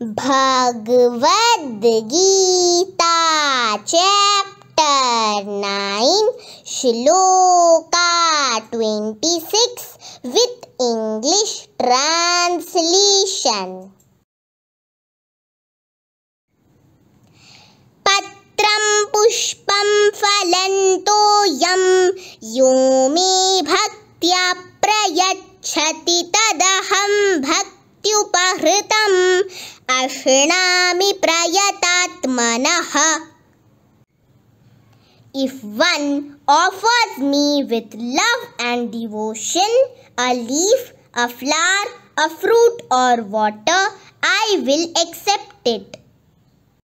Bhagavad Gita chapter nine shloka twenty six with English translation पत्रं पुष्पं फलन्तोयं यो मे भक्त्या प्रयच्छति तदहं भक्त्युपहृतम् Ashnami prayatatmanah. If one offers me with love and devotion a leaf, a flower, a fruit or water, I will accept it.